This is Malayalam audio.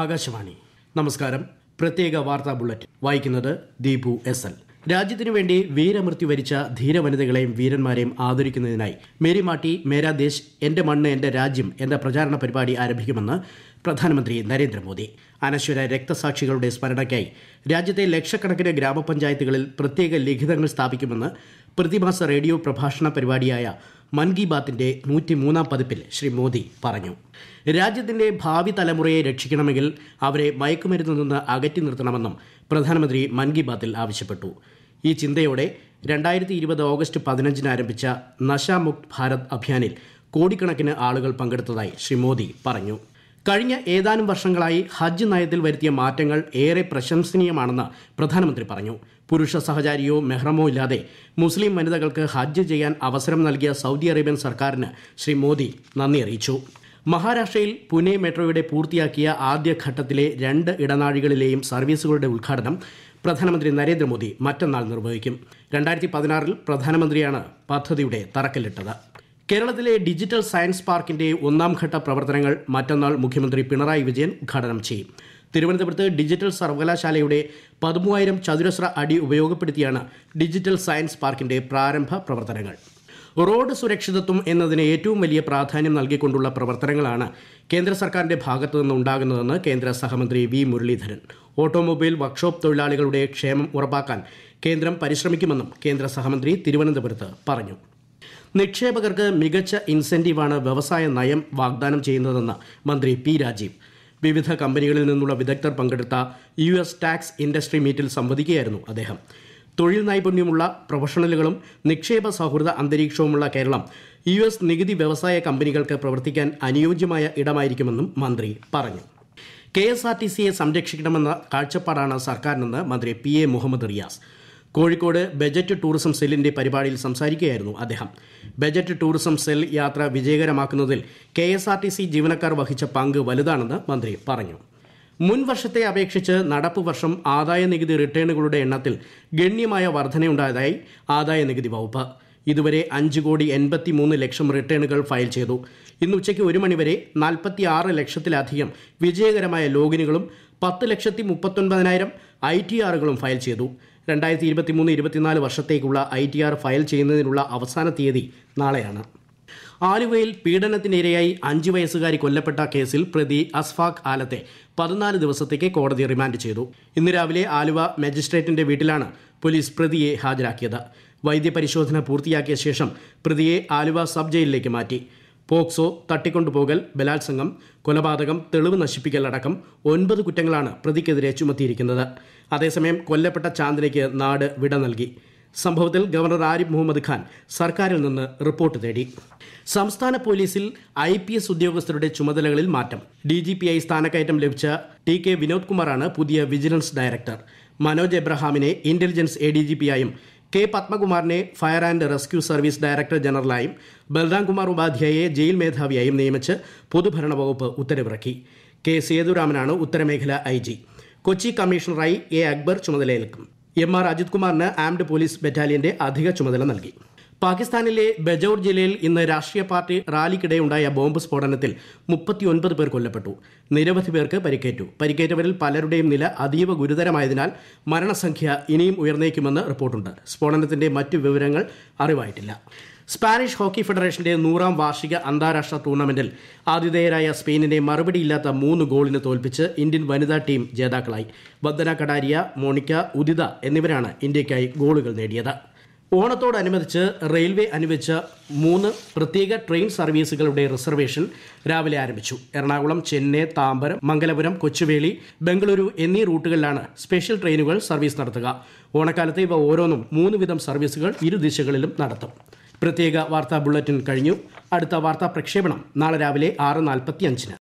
ആകാശവാണി നമസ്കാരം പ്രത്യേക വാർത്താ ബുള്ളറ്റ് വായിക്കുന്നത് ദീപു എസ് എൽ രാജ്യത്തിനു വേണ്ടി വീരമൃത്യു വരിച്ച ധീരവനിതകളെയും വീരന്മാരെയും ആദരിക്കുന്നതിനായി മേരിമാട്ടി മേരാദേശ് എന്റെ മണ്ണ് എന്റെ രാജ്യം എന്ന പ്രചാരണ പരിപാടി ആരംഭിക്കുമെന്ന് പ്രധാനമന്ത്രി നരേന്ദ്രമോദി അനശ്വര രക്തസാക്ഷികളുടെ സ്മരണയ്ക്കായി രാജ്യത്തെ ലക്ഷക്കണക്കിന് ഗ്രാമപഞ്ചായത്തുകളിൽ പ്രത്യേക ലിഖിതങ്ങൾ സ്ഥാപിക്കുമെന്ന് പ്രതിമാസ റേഡിയോ പ്രഭാഷണ പരിപാടിയായ മൻ കി ബാത്തിന്റെ നൂറ്റിമൂന്നാം പതിപ്പിൽ ശ്രീ മോദി പറഞ്ഞു രാജ്യത്തിന്റെ ഭാവി തലമുറയെ രക്ഷിക്കണമെങ്കിൽ അവരെ മയക്കുമരുന്നിൽ നിന്ന് അകറ്റി നിർത്തണമെന്നും പ്രധാനമന്ത്രി മൻ കി ബാത്തിൽ ആവശ്യപ്പെട്ടു ഈ ചിന്തയോടെ രണ്ടായിരത്തി ഇരുപത് ഓഗസ്റ്റ് പതിനഞ്ചിന് ആരംഭിച്ച നശാമുക്ത് ഭാരത് അഭിയാനിൽ കോടിക്കണക്കിന് ആളുകൾ പങ്കെടുത്തതായി ശ്രീ മോദി പറഞ്ഞു കഴിഞ്ഞ ഏതാനും വർഷങ്ങളായി ഹജ്ജ് നയത്തിൽ വരുത്തിയ മാറ്റങ്ങൾ ഏറെ പ്രശംസനീയമാണെന്ന് പ്രധാനമന്ത്രി പറഞ്ഞു പുരുഷ സഹചാരിയോ മെഹ്റമോ ഇല്ലാതെ മുസ്ലിം വനിതകൾക്ക് ഹജ്ജ് ചെയ്യാൻ അവസരം നൽകിയ സൗദി അറേബ്യൻ സർക്കാരിന് ശ്രീ മോദി നന്ദി അറിയിച്ചു മഹാരാഷ്ട്രയിൽ പുനെ മെട്രോയുടെ പൂർത്തിയാക്കിയ ആദ്യഘട്ടത്തിലെ രണ്ട് ഇടനാഴികളിലെയും സർവീസുകളുടെ ഉദ്ഘാടനം പ്രധാനമന്ത്രി നരേന്ദ്രമോദി മറ്റന്നാൾ നിർവഹിക്കും രണ്ടായിരത്തി പതിനാറിൽ പ്രധാനമന്ത്രിയാണ് പദ്ധതിയുടെ തറക്കല്ലിട്ടത് കേരളത്തിലെ ഡിജിറ്റൽ സയൻസ് പാർക്കിന്റെ ഒന്നാം ഘട്ട പ്രവർത്തനങ്ങൾ മറ്റന്നാൾ മുഖ്യമന്ത്രി പിണറായി വിജയൻ ഉദ്ഘാടനം ചെയ്യും തിരുവനന്തപുരത്ത് ഡിജിറ്റൽ സർവകലാശാലയുടെ പതിമൂവായിരം ചതുരശ്ര അടി ഉപയോഗപ്പെടുത്തിയാണ് ഡിജിറ്റൽ സയൻസ് പാർക്കിന്റെ പ്രാരംഭ പ്രവർത്തനങ്ങൾ റോഡ് സുരക്ഷിതത്വം എന്നതിന് ഏറ്റവും വലിയ പ്രാധാന്യം നൽകിക്കൊണ്ടുള്ള പ്രവർത്തനങ്ങളാണ് കേന്ദ്ര സർക്കാരിന്റെ ഭാഗത്തു നിന്നുണ്ടാകുന്നതെന്ന് കേന്ദ്ര സഹമന്ത്രി വി മുരളീധരൻ ഓട്ടോമൊബൈൽ വർക്ക്ഷോപ്പ് തൊഴിലാളികളുടെ ക്ഷേമം ഉറപ്പാക്കാൻ കേന്ദ്രം പരിശ്രമിക്കുമെന്നും കേന്ദ്ര സഹമന്ത്രി തിരുവനന്തപുരത്ത് പറഞ്ഞു നിക്ഷേപകർക്ക് മികച്ച ഇൻസെന്റീവാണ് വ്യവസായ നയം വാഗ്ദാനം ചെയ്യുന്നതെന്ന് മന്ത്രി പി രാജീവ് വിവിധ കമ്പനികളിൽ നിന്നുള്ള വിദഗ്ധർ പങ്കെടുത്ത യു എസ് ടാക്സ് ഇൻഡസ്ട്രി മീറ്റിൽ സംവദിക്കുകയായിരുന്നു അദ്ദേഹം തൊഴിൽ നൈപുണ്യമുള്ള പ്രൊഫഷണലുകളും നിക്ഷേപ സൗഹൃദ അന്തരീക്ഷവുമുള്ള കേരളം യു എസ് നികുതി വ്യവസായ കമ്പനികൾക്ക് പ്രവർത്തിക്കാൻ അനുയോജ്യമായ ഇടമായിരിക്കുമെന്നും മന്ത്രി പറഞ്ഞു കെ എസ് ആർ ടി സിയെ സംരക്ഷിക്കണമെന്ന കാഴ്ചപ്പാടാണ് സർക്കാരിനെന്ന് മന്ത്രി P A Muhammad Riyas Kozhikode budget tourism സെല്ലിന്റെ പരിപാടിയിൽ സംസാരിക്കുകയായിരുന്നു അദ്ദേഹം ബജറ്റ് ടൂറിസം സെൽ യാത്ര വിജയകരമാക്കുന്നതിൽ K S R T C ജീവനക്കാർ വഹിച്ച പങ്ക് വലുതാണെന്ന് മന്ത്രി പറഞ്ഞു മുൻ വർഷത്തെ അപേക്ഷിച്ച് നടപ്പ് വർഷം ആദായ നികുതി റിട്ടേണുകളുടെ എണ്ണത്തിൽ ഗണ്യമായ വർധനയുണ്ടായതായി ആദായ നികുതി വകുപ്പ് ഇതുവരെ അഞ്ച് കോടി എൺപത്തി മൂന്ന് ലക്ഷം റിട്ടേണുകൾ ഫയൽ ചെയ്തു ഇന്ന് ഉച്ചയ്ക്ക് ഒരു മണിവരെ നാൽപ്പത്തി ആറ് ലക്ഷത്തിലധികം വിജയകരമായ ലോഗിനുകളും പത്ത് ലക്ഷത്തി മുപ്പത്തൊൻപതിനായിരം ഐ ടി ആറുകളും ഫയൽ ചെയ്തു രണ്ടായിരത്തി ഇരുപത്തി മൂന്ന് ഇരുപത്തിനാല് വർഷത്തേക്കുള്ള ഐ ടി ആർ ഫയൽ ചെയ്യുന്നതിനുള്ള അവസാന തീയതി നാളെയാണ് ആലുവയിൽ പീഡനത്തിനിരയായി അഞ്ചു വയസ്സുകാരി കൊല്ലപ്പെട്ട കേസിൽ പ്രതി അസ്ഫാഖ് ആലത്തെ പതിനാല് ദിവസത്തേക്ക് കോടതി റിമാൻഡ് ചെയ്തു ഇന്ന് രാവിലെ ആലുവ മജിസ്ട്രേറ്റിന്റെ വീട്ടിലാണ് പോലീസ് പ്രതിയെ ഹാജരാക്കിയത് വൈദ്യപരിശോധന പൂർത്തിയാക്കിയ ശേഷം പ്രതിയെ ആലുവ സബ് ജയിലിലേക്ക് മാറ്റി പോക്സോ തട്ടിക്കൊണ്ടുപോകൽ ബലാത്സംഗം കൊലപാതകം തെളിവ് നശിപ്പിക്കൽ അടക്കം ഒൻപത് കുറ്റങ്ങളാണ് പ്രതിക്കെതിരെ ചുമത്തിയിരിക്കുന്നത് അതേസമയം കൊല്ലപ്പെട്ട ചാന്ദിനയ്ക്ക് നാട് വിട നൽകി സംഭവത്തിൽ ഗവർണർ ആരിഫ് മുഹമ്മദ് ഖാൻ സർക്കാരിൽ നിന്ന് റിപ്പോർട്ട് തേടി സംസ്ഥാന പോലീസിൽ ഐ പി എസ് ഉദ്യോഗസ്ഥരുടെ ചുമതലകളിൽ മാറ്റം ഡി ജി പി ഐ സ്ഥാനക്കയറ്റം ലഭിച്ച ടി കെ വിനോദ് കുമാറാണ് പുതിയ വിജിലൻസ് ഡയറക്ടർ മനോജ് എബ്രഹാമിനെ ഇന്റലിജൻസ് എ ഡി ജി പിയായും കെ പത്മകുമാറിനെ fire and rescue service director ജനറലായും കുമാർ ഉപാധ്യായയെ ജയിൽ മേധാവിയായും നിയമിച്ച് പൊതുഭരണ വകുപ്പ് ഉത്തരവിറക്കി കെ സേതുരാമനാണ് ഉത്തരമേഖല ഐ ജി കൊച്ചി കമ്മീഷണറായി എ അക്ബർ ചുമതലയേൽക്കും എം ആർ അജിത് കുമാറിന് ആംഡ് പോലീസ് ബറ്റാലിയന്റെ അധിക ചുമതല നൽകി പാകിസ്ഥാനിലെ ബജോർ ജില്ലയിൽ ഇന്ന് രാഷ്ട്രീയ പാർട്ടി റാലിക്കിടെയുണ്ടായ ബോംബ് സ്ഫോടനത്തിൽ മുപ്പത്തിയൊൻപത് പേർ കൊല്ലപ്പെട്ടു നിരവധി പേർക്ക് പരിക്കേറ്റു പരിക്കേറ്റവരിൽ പലരുടെയും നില അതീവ ഗുരുതരമായതിനാൽ മരണസംഖ്യ ഇനിയും ഉയർന്നേക്കുമെന്ന് റിപ്പോർട്ടുണ്ട് സ്ഫോടനത്തിന്റെ മറ്റു വിവരങ്ങൾ അറിവായിട്ടില്ല സ്പാനിഷ് ഹോക്കി ഫെഡറേഷന്റെ നൂറാം വാർഷിക അന്താരാഷ്ട്ര ടൂർണമെന്റിൽ ആതിഥേയരായ സ്പെയിനിനെ മറുപടിയില്ലാത്ത മൂന്ന് ഗോളിന് തോൽപ്പിച്ച് ഇന്ത്യൻ വനിതാ ടീം ജേതാക്കളായി വന്ദന കടാരിയ മോണിക്ക ഉദിത എന്നിവരാണ് ഇന്ത്യയ്ക്കായി ഗോളുകൾ നേടിയത് ഓണത്തോടനുബന്ധിച്ച് റെയിൽവേ അനുവദിച്ച മൂന്ന് പ്രത്യേക ട്രെയിൻ സർവീസുകളുടെ റിസർവേഷൻ രാവിലെ ആരംഭിച്ചു എറണാകുളം ചെന്നൈ താമ്പരം മംഗലപുരം കൊച്ചുവേളി ബംഗളൂരു എന്നീ റൂട്ടുകളിലാണ് സ്പെഷ്യൽ ട്രെയിനുകൾ സർവീസ് നടത്തുക ഓണക്കാലത്ത് ഇവ ഓരോന്നും മൂന്ന് വിധം സർവീസുകൾ ഇരു ദിശകളിലും നടത്തും പ്രത്യേക വാർത്താ ബുള്ളറ്റിൻ കഴിഞ്ഞു അടുത്ത വാർത്താ പ്രക്ഷേപണം നാളെ രാവിലെ ആറ് നാൽപ്പത്തി അഞ്ചിന്